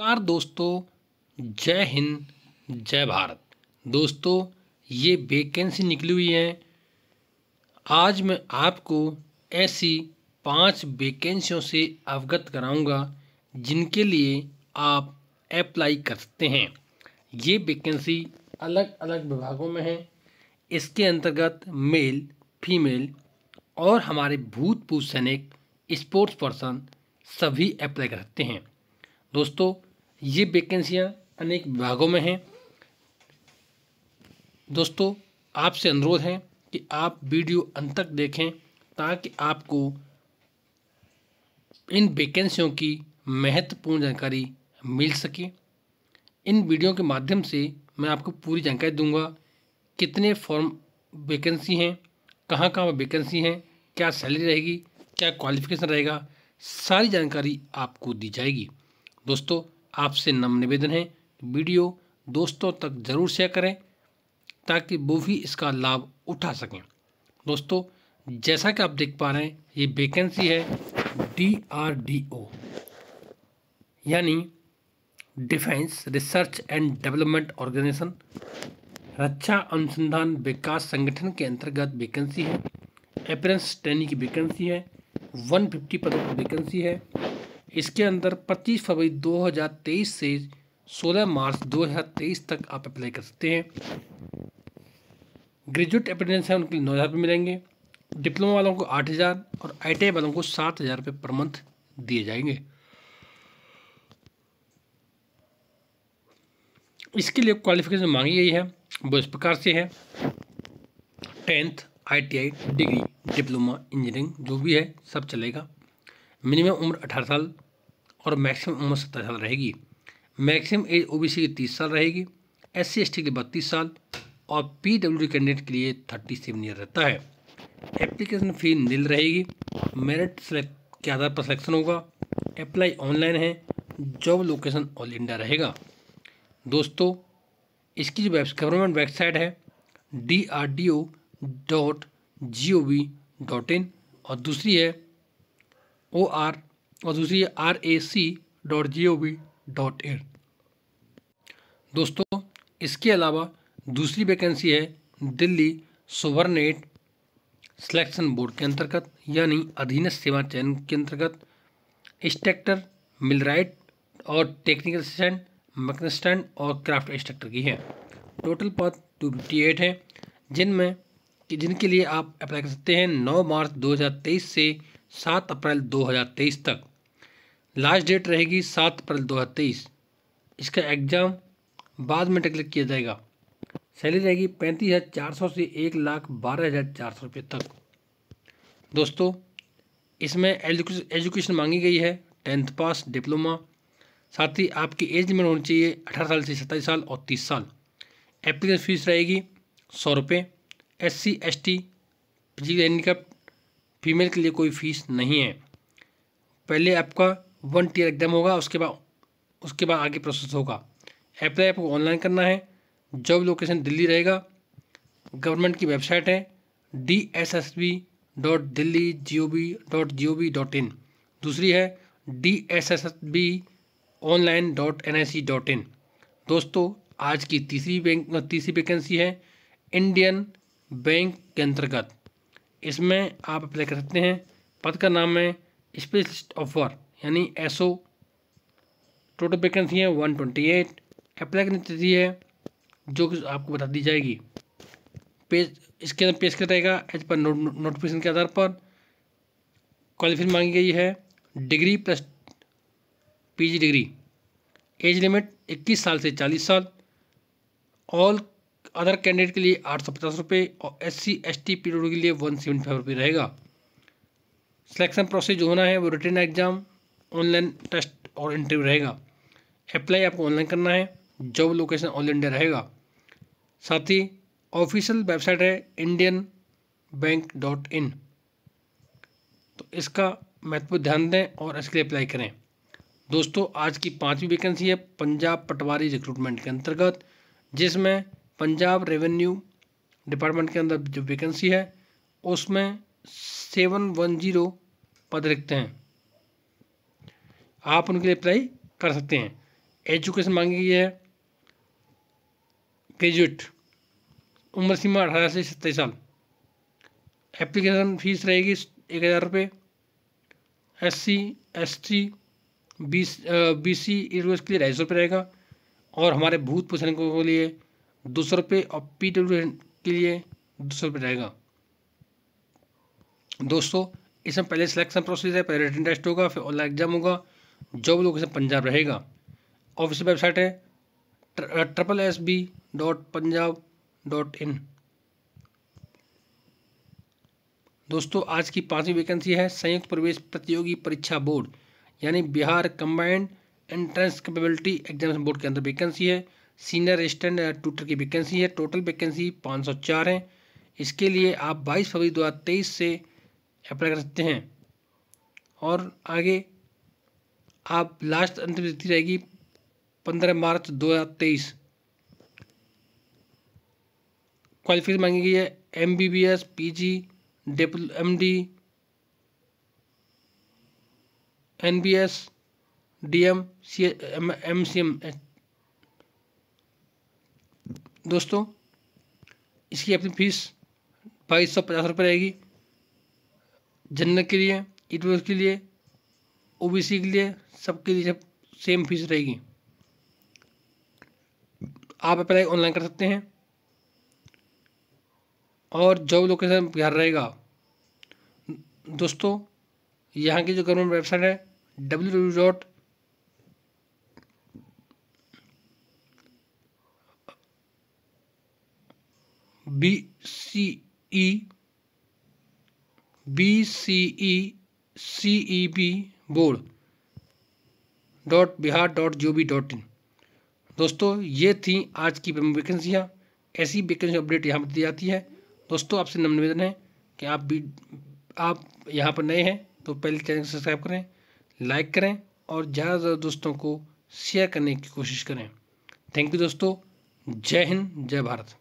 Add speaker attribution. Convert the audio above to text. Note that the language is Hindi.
Speaker 1: नमस्कार दोस्तों जय हिंद जय भारत दोस्तों ये वेकेंसी निकली हुई है आज मैं आपको ऐसी पांच वेकेंसियों से अवगत कराऊंगा जिनके लिए आप अप्लाई कर सकते हैं ये वेकेंसी अलग अलग विभागों में है इसके अंतर्गत मेल फीमेल और हमारे भूतपूर्व सैनिक स्पोर्ट्स पर्सन सभी अप्लाई कर सकते हैं दोस्तों ये वैकेंसियाँ अनेक विभागों में हैं दोस्तों आपसे अनुरोध है कि आप वीडियो अंत तक देखें ताकि आपको इन वैकेंसियों की महत्वपूर्ण जानकारी मिल सके इन वीडियो के माध्यम से मैं आपको पूरी जानकारी दूंगा कितने फॉर्म वैकेंसी हैं कहाँ कहाँ वैकेंसी हैं क्या सैलरी रहेगी क्या क्वालिफिकेशन रहेगा सारी जानकारी आपको दी जाएगी दोस्तों आपसे नम निवेदन है वीडियो दोस्तों तक ज़रूर शेयर करें ताकि वो भी इसका लाभ उठा सकें दोस्तों जैसा कि आप देख पा रहे हैं ये वेकेंसी है डी आर डी ओ यानी defence research and development organisation रक्षा अनुसंधान विकास संगठन के अंतर्गत वेकेंसी है एपरेंस ट्रेनिंग की वेकेंसी है 150 पदों की वेकेंसी है इसके अंदर 25 फरवरी 2023 से 16 मार्च 2023 तक आप अप्लाई कर सकते हैं ग्रेजुएट अप्रेंटिस हैं उनके लिए नौ हज़ार रुपये मिलेंगे डिप्लोमा वालों को आठ हज़ार और आई वालों को सात हज़ार रुपये पर मंथ दिए जाएंगे इसके लिए क्वालिफिकेशन मांगी गई है वो इस प्रकार से है tenth ITI degree diploma engineering जो भी है सब चलेगा मिनिमम उम्र अठारह साल और मैक्सिमम उम्र सत्तर साल रहेगी maximum age O B C की तीस साल रहेगी एस सी के लिए बत्तीस साल और पी डब्ल्यू कैंडिडेट के लिए थर्टी सेवन ईयर रहता है एप्लीकेशन फ़ी नील रहेगी मेरिट सेलेक्ट के आधार पर सिलेक्शन होगा अप्लाई ऑनलाइन है जॉब लोकेशन ऑल इंडिया रहेगा दोस्तों इसकी जो गवर्नमेंट वेबसाइट है D R D O dot G O V dot in और दूसरी है ओ आर और दूसरी है R A C dot G O V dot in दोस्तों इसके अलावा दूसरी वैकेंसी है दिल्ली सुवर्नेट सिलेक्शन बोर्ड के अंतर्गत यानी अधीनस्थ सेवा चयन के अंतर्गत इंस्ट्रक्टर मिलराइट और टेक्निकल असिस्टेंट मैकेस्टेंट और क्राफ्ट इंस्ट्रक्टर की है टोटल पद टू फिफ्टी एट हैं जिनमें जिनके लिए आप अप्लाई कर सकते हैं नौ मार्च दो हज़ार तेईस से सात अप्रैल 2023 तक लास्ट डेट रहेगी सात अप्रैल 2023 इसका एग्ज़ाम बाद में डिक्लेयर किया जाएगा सैलरी रहेगी पैंतीस हज़ार चार सौ से एक लाख बारह हज़ार चार सौ रुपये तक दोस्तों इसमें एजुकेशन मांगी गई है टेंथ पास डिप्लोमा साथ ही आपकी एज में होनी चाहिए अठारह साल से सत्ताईस साल और तीस साल एप्लीकेशन फ़ीस रहेगी सौ रुपये S C S T G handicap female के लिए कोई फीस नहीं है पहले आपका वन टीयर एग्जाम होगा उसके बाद उसके बाद आगे प्रोसेस होगा अप्लाई आपको ऑनलाइन करना है जॉब लोकेशन दिल्ली रहेगा गवर्नमेंट की वेबसाइट है D S S B dot Delhi G O B dot G O B dot in दूसरी है D S S B online dot N I C dot in दोस्तों आज की तीसरी बैंक तीसरी वैकेंसी है इंडियन बैंक के अंतर्गत इसमें आप अप्लाई कर सकते हैं पद का नाम है स्पेशलिस्ट ऑफ वॉर यानी एसओ टोटल वैकेंसी है वन ट्वेंटी एट अप्लाई करनी तिथि है जो कि आपको बता दी जाएगी पेज इसके अंदर पेश किया जाएगा एज पर नोटिफिकेशन के आधार पर क्वालिफिकेशन मांगी गई है degree plus PG degree age limit 21 साल से 40 साल ऑल अदर कैंडिडेट के लिए आठ सौ पचास रुपये और S C S T period के लिए वन सेवेंटी फाइव रुपये रहेगा सिलेक्शन प्रोसेस जो होना है वो रिटर्न एग्जाम ऑनलाइन टेस्ट और इंटरव्यू रहेगा अप्लाई आपको ऑनलाइन करना है जॉब लोकेशन ऑल इंडिया रहेगा साथ ही ऑफिशियल वेबसाइट है इंडियन बैंक डॉट इन तो इसका महत्वपूर्ण ध्यान दें और इसके लिए अप्लाई करें दोस्तों आज की पांचवी वैकेंसी है पंजाब पटवारी रिक्रूटमेंट के अंतर्गत जिसमें पंजाब रेवेन्यू डिपार्टमेंट के अंदर जो वैकेंसी है उसमें सेवन वन जीरो पद रिक्त हैं आप उनके लिए अप्लाई कर सकते हैं एजुकेशन मांगी गई है ग्रेजुएट उम्र सीमा अठारह से सत्ताईस साल एप्लीकेशन फीस रहेगी एक हज़ार रुपये S C S T B B C के लिए ढाई सौ रुपये रहेगा और हमारे भूत पुस्तकों के लिए दो सौ रुपये और पी डब्ल्यू के लिए दो सौ रुपये जाएगा दोस्तों इसमें पहले सिलेक्शन प्रोसेस है पहले रिटर्न टेस्ट होगा फिर ऑनलाइन एग्जाम होगा जो भी लोग इसमें पंजाब रहेगा ऑफिशियल वेबसाइट है triple S B dot Punjab dot in दोस्तों आज की पांचवी वैकेंसी है संयुक्त प्रवेश प्रतियोगी परीक्षा बोर्ड यानी Bihar combined entrance capability examination board के अंदर वैकेंसी है सीनियर असिस्टेंट ट्यूटर की वैकेंसी है टोटल वैकेंसी 504 है इसके लिए आप 22 फरवरी 2023 से अप्लाई कर सकते हैं और आगे आप लास्ट अंतिम तिथि रहेगी 15 मार्च 2023 क्वालिफिकेशन मांगी गई है M B B S P G diploma M D N B S D M C M M C M दोस्तों इसकी अपनी फीस बाईस सौ पचास रुपये रहेगी जनरल के लिए ई e के लिए ओबीसी के लिए सबके लिए सब सेम फीस रहेगी आप अप्लाई ऑनलाइन कर सकते हैं और जॉब लोकेशन बिहार रहेगा दोस्तों यहाँ की जो गवर्नमेंट वेबसाइट है W W dot B C E B C E C E B board dot Bihar dot G O V dot in दोस्तों ये थी आज की वैकेंसियाँ ऐसी वैकेंसी अपडेट यहाँ पर दी जाती है दोस्तों आपसे नम्र निवेदन है कि आप भी आप यहाँ पर नए हैं तो पहले चैनल को सब्सक्राइब करें लाइक करें और ज़्यादा से ज़्यादा दोस्तों को शेयर करने की कोशिश करें थैंक यू दोस्तों जय हिंद जय भारत